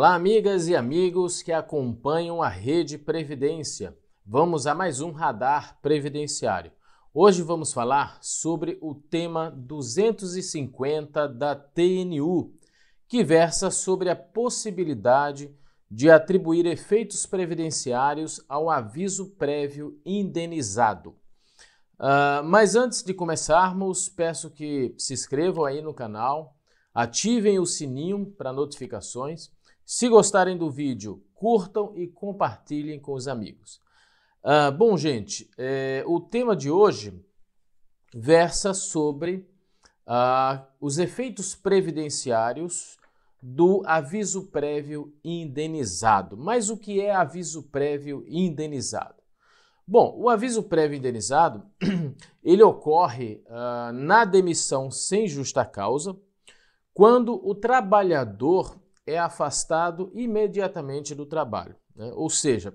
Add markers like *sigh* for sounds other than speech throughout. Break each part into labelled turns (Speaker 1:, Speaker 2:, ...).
Speaker 1: Olá, amigas e amigos que acompanham a Rede Previdência. Vamos a mais um radar previdenciário. Hoje vamos falar sobre o tema 250 da TNU, que versa sobre a possibilidade de atribuir efeitos previdenciários ao aviso prévio indenizado. Uh, mas antes de começarmos, peço que se inscrevam aí no canal, ativem o sininho para notificações se gostarem do vídeo, curtam e compartilhem com os amigos. Ah, bom, gente, é, o tema de hoje versa sobre ah, os efeitos previdenciários do aviso prévio indenizado. Mas o que é aviso prévio indenizado? Bom, o aviso prévio indenizado *clears throat* ele ocorre ah, na demissão sem justa causa, quando o trabalhador é afastado imediatamente do trabalho. Né? Ou seja,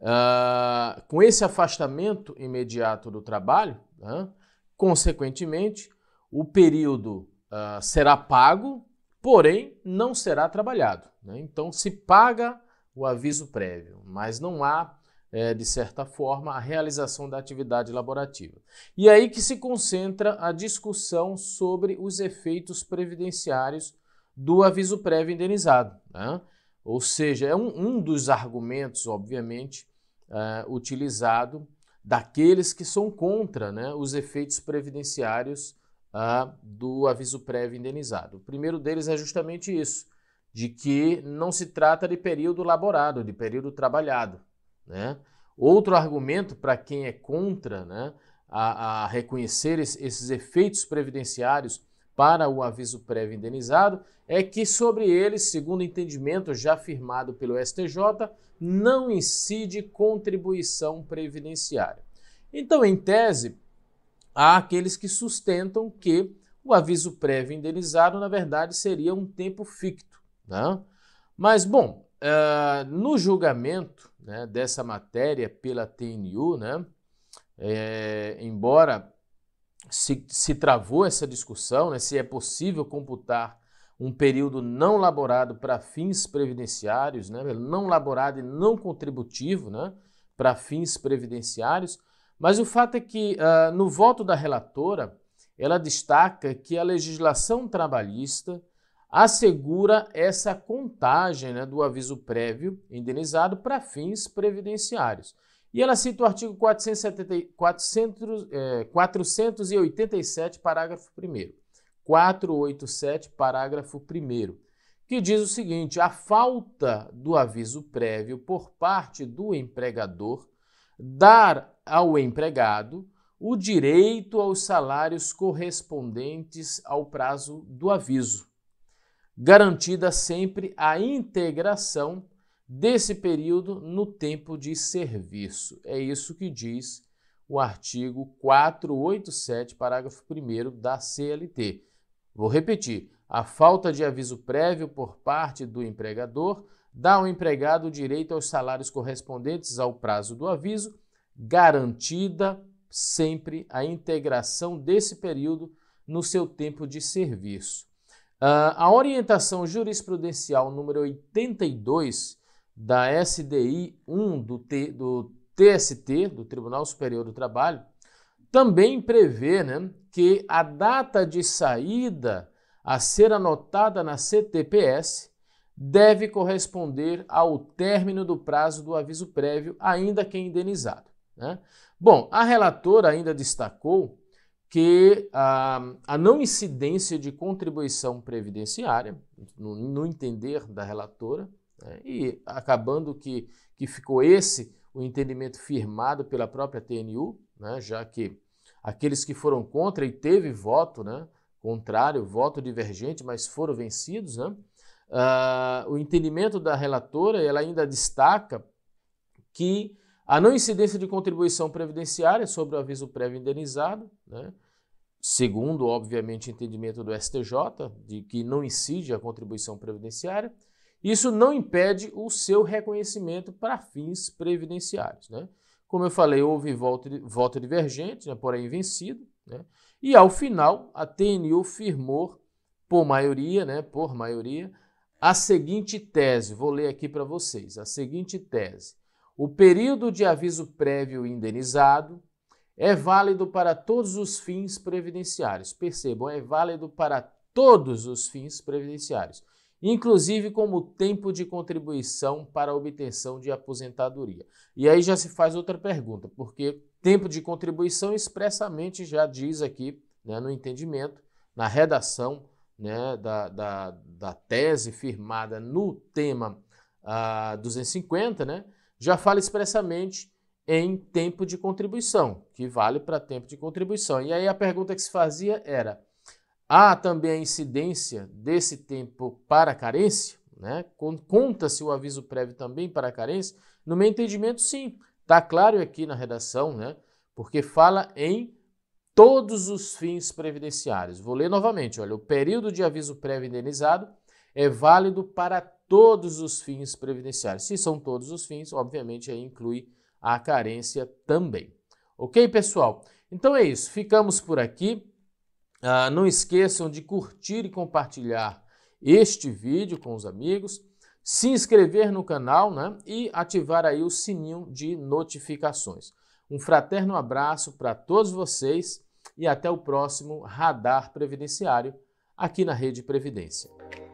Speaker 1: uh, com esse afastamento imediato do trabalho, né? consequentemente, o período uh, será pago, porém não será trabalhado. Né? Então, se paga o aviso prévio, mas não há é, de certa forma, a realização da atividade laborativa. E aí que se concentra a discussão sobre os efeitos previdenciários do aviso prévio indenizado. Né? Ou seja, é um, um dos argumentos, obviamente, uh, utilizado daqueles que são contra né, os efeitos previdenciários uh, do aviso prévio indenizado. O primeiro deles é justamente isso, de que não se trata de período laborado, de período trabalhado. Né? Outro argumento para quem é contra né, a, a reconhecer esses efeitos previdenciários para o aviso prévio indenizado é que sobre ele, segundo entendimento já firmado pelo STJ, não incide contribuição previdenciária. Então, em tese, há aqueles que sustentam que o aviso prévio indenizado, na verdade, seria um tempo ficto. Né? Mas, bom, uh, no julgamento né, dessa matéria pela TNU, né, é, embora se, se travou essa discussão, né, se é possível computar um período não laborado para fins previdenciários, né, não laborado e não contributivo né, para fins previdenciários, mas o fato é que uh, no voto da relatora, ela destaca que a legislação trabalhista assegura essa contagem né, do aviso prévio indenizado para fins previdenciários. E ela cita o artigo 487, é, parágrafo 1. 487, parágrafo 1, que diz o seguinte: a falta do aviso prévio por parte do empregador dar ao empregado o direito aos salários correspondentes ao prazo do aviso, garantida sempre a integração desse período no tempo de serviço. É isso que diz o artigo 487, parágrafo 1 da CLT. Vou repetir: a falta de aviso prévio por parte do empregador dá ao empregado o direito aos salários correspondentes ao prazo do aviso, garantida sempre a integração desse período no seu tempo de serviço. Uh, a orientação jurisprudencial número 82 da SDI 1 do, T, do TST, do Tribunal Superior do Trabalho, também prevê né, que a data de saída a ser anotada na CTPS deve corresponder ao término do prazo do aviso prévio, ainda que indenizado. Né? Bom, a relatora ainda destacou que a, a não incidência de contribuição previdenciária, no, no entender da relatora, né? E acabando que, que ficou esse o entendimento firmado pela própria TNU, né? já que aqueles que foram contra e teve voto né? contrário, voto divergente, mas foram vencidos, né? Uh, o entendimento da relatora, ela ainda destaca que a não incidência de contribuição previdenciária sobre o aviso prévio indenizado, né? segundo, obviamente, entendimento do STJ, de que não incide a contribuição previdenciária, isso não impede o seu reconhecimento para fins previdenciários. Né? Como eu falei, houve voto divergente, né, porém vencido, né? e ao final a TNU firmou, por maioria, né, por maioria, a seguinte tese, vou ler aqui para vocês, a seguinte tese. O período de aviso prévio indenizado é válido para todos os fins previdenciários. Percebam, é válido para todos os fins previdenciários inclusive como tempo de contribuição para obtenção de aposentadoria. E aí já se faz outra pergunta, porque tempo de contribuição expressamente já diz aqui, né, no entendimento, na redação né, da, da, da, tese firmada no tema ah, 250, né, já fala expressamente em tempo de contribuição, que vale para tempo de contribuição. E aí a pergunta que se fazia era Há também a incidência desse tempo para carência, né? Conta-se o aviso prévio também para carência? No meu entendimento, sim. Está claro aqui na redação, né? Porque fala em todos os fins previdenciários. Vou ler novamente, olha, o período de aviso prévio indenizado é válido para todos os fins previdenciários. Se são todos os fins, obviamente aí inclui a carência também. Ok, pessoal? Então é isso, ficamos por aqui. Ah, não esqueçam de curtir e compartilhar este vídeo com os amigos, se inscrever no canal né, e ativar aí o sininho de notificações. Um fraterno abraço para todos vocês e até o próximo Radar Previdenciário aqui na Rede Previdência.